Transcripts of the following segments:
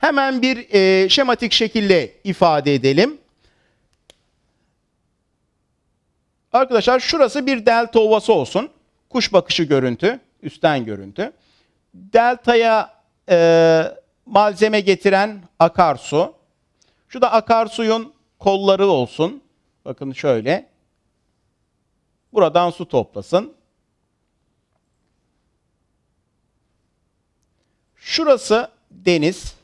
Hemen bir e, şematik şekilde ifade edelim. Arkadaşlar şurası bir delta ovası olsun. Kuş bakışı görüntü, üstten görüntü. Deltaya e, malzeme getiren akarsu. Şu da akarsuyun kolları olsun. Bakın şöyle. Buradan su toplasın. Şurası deniz.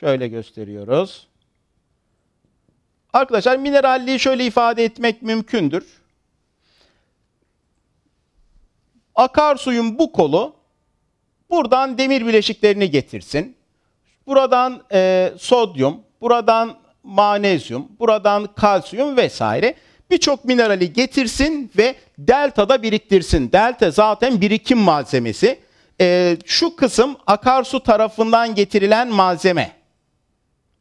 Şöyle gösteriyoruz. Arkadaşlar mineralliği şöyle ifade etmek mümkündür. Akarsuyun bu kolu buradan demir bileşiklerini getirsin. Buradan e, sodyum, buradan manezyum, buradan kalsiyum vesaire birçok minerali getirsin ve deltada biriktirsin. Delta zaten birikim malzemesi. E, şu kısım akarsu tarafından getirilen malzeme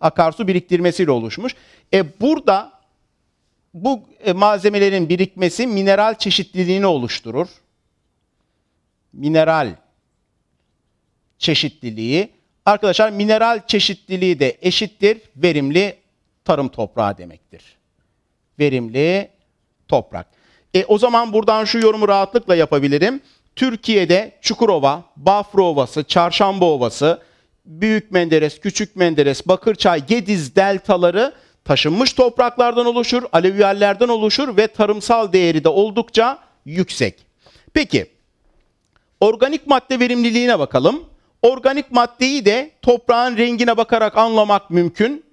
akarsu biriktirmesiyle oluşmuş. E burada bu e, malzemelerin birikmesi mineral çeşitliliğini oluşturur. Mineral çeşitliliği. Arkadaşlar mineral çeşitliliği de eşittir verimli tarım toprağı demektir. Verimli toprak. E, o zaman buradan şu yorumu rahatlıkla yapabilirim. Türkiye'de Çukurova, Bafra Ovası, Çarşamba Ovası, Büyük Menderes, Küçük Menderes, Bakırçay, Gediz deltaları taşınmış topraklardan oluşur, alüvyallerden oluşur ve tarımsal değeri de oldukça yüksek. Peki organik madde verimliliğine bakalım. Organik maddeyi de toprağın rengine bakarak anlamak mümkün.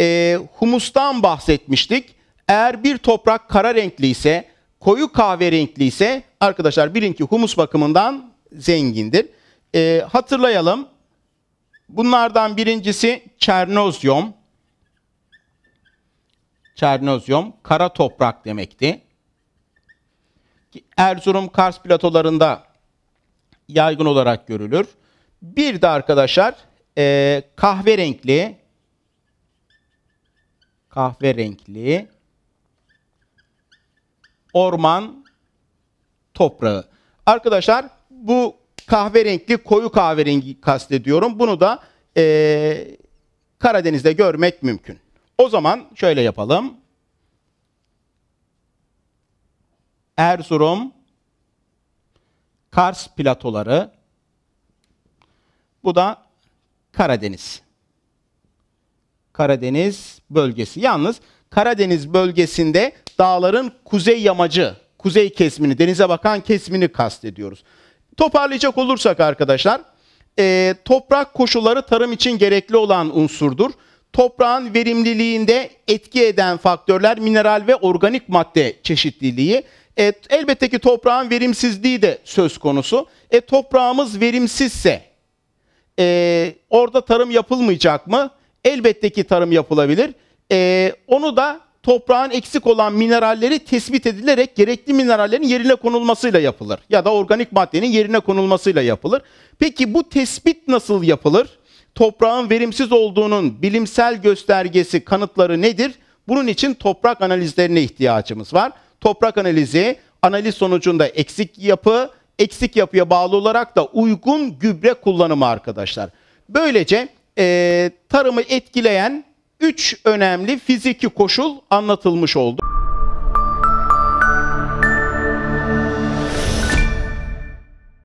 E, humustan bahsetmiştik. Eğer bir toprak kara renkli ise, koyu kahverengi ise arkadaşlar bilin ki humus bakımından zengindir. E, hatırlayalım Bunlardan birincisi çernozyom. Çernozyom kara toprak demekti. Erzurum Kars platolarında yaygın olarak görülür. Bir de arkadaşlar e, kahverenkli kahverenkli orman toprağı. Arkadaşlar bu Kahverengi, koyu kahverengi kastediyorum. Bunu da e, Karadeniz'de görmek mümkün. O zaman şöyle yapalım. Erzurum, Kars platoları, bu da Karadeniz. Karadeniz bölgesi. Yalnız Karadeniz bölgesinde dağların kuzey yamacı, kuzey kesmini, denize bakan kesmini kastediyoruz. Toparlayacak olursak arkadaşlar, e, toprak koşulları tarım için gerekli olan unsurdur. Toprağın verimliliğinde etki eden faktörler mineral ve organik madde çeşitliliği. E, elbette ki toprağın verimsizliği de söz konusu. E, toprağımız verimsizse e, orada tarım yapılmayacak mı? Elbette ki tarım yapılabilir. E, onu da toprağın eksik olan mineralleri tespit edilerek gerekli minerallerin yerine konulmasıyla yapılır. Ya da organik maddenin yerine konulmasıyla yapılır. Peki bu tespit nasıl yapılır? Toprağın verimsiz olduğunun bilimsel göstergesi, kanıtları nedir? Bunun için toprak analizlerine ihtiyacımız var. Toprak analizi, analiz sonucunda eksik yapı, eksik yapıya bağlı olarak da uygun gübre kullanımı arkadaşlar. Böylece e, tarımı etkileyen 3 önemli fiziki koşul anlatılmış oldu.